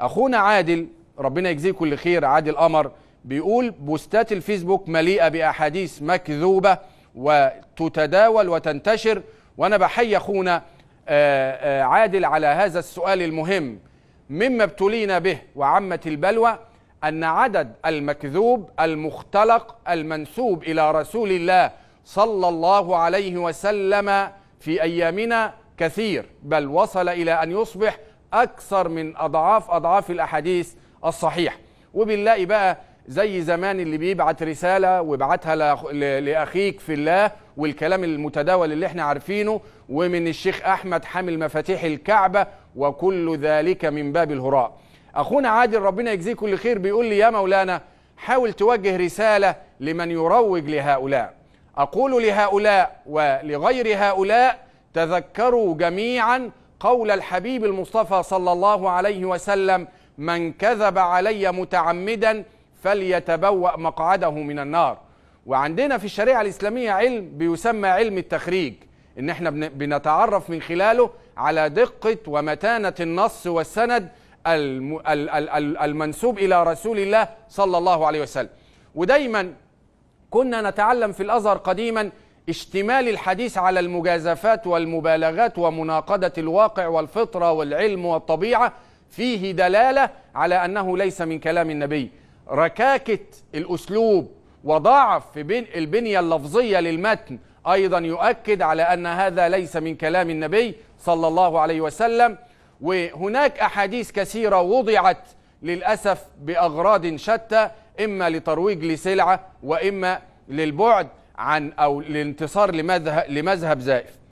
اخونا عادل ربنا يجزيه كل خير عادل قمر بيقول بوستات الفيسبوك مليئه باحاديث مكذوبه وتتداول وتنتشر وانا بحيي اخونا آه، آه، عادل على هذا السؤال المهم مما ابتلينا به وعمت البلوى ان عدد المكذوب المختلق المنسوب الى رسول الله صلى الله عليه وسلم في ايامنا كثير بل وصل الى ان يصبح أكثر من أضعاف أضعاف الأحاديث الصحيح وبنلاقي بقى زي زمان اللي بيبعت رسالة ويبعتها لأخيك في الله والكلام المتداول اللي احنا عارفينه ومن الشيخ أحمد حامل مفاتيح الكعبة وكل ذلك من باب الهراء أخونا عادل ربنا يجزيه كل خير بيقول لي يا مولانا حاول توجه رسالة لمن يروج لهؤلاء أقول لهؤلاء ولغير هؤلاء تذكروا جميعا قول الحبيب المصطفى صلى الله عليه وسلم من كذب علي متعمدا فليتبوأ مقعده من النار وعندنا في الشريعة الإسلامية علم بيسمى علم التخريج إن احنا بنتعرف من خلاله على دقة ومتانة النص والسند المنسوب إلى رسول الله صلى الله عليه وسلم ودايما كنا نتعلم في الأزهر قديما اشتمال الحديث على المجازفات والمبالغات ومناقضة الواقع والفطرة والعلم والطبيعة فيه دلالة على أنه ليس من كلام النبي ركاكة الأسلوب وضعف في البنية اللفظية للمتن أيضا يؤكد على أن هذا ليس من كلام النبي صلى الله عليه وسلم وهناك أحاديث كثيرة وضعت للأسف بأغراض شتى إما لترويج لسلعة وإما للبعد عن او الانتصار لمذهب لمذهب زائف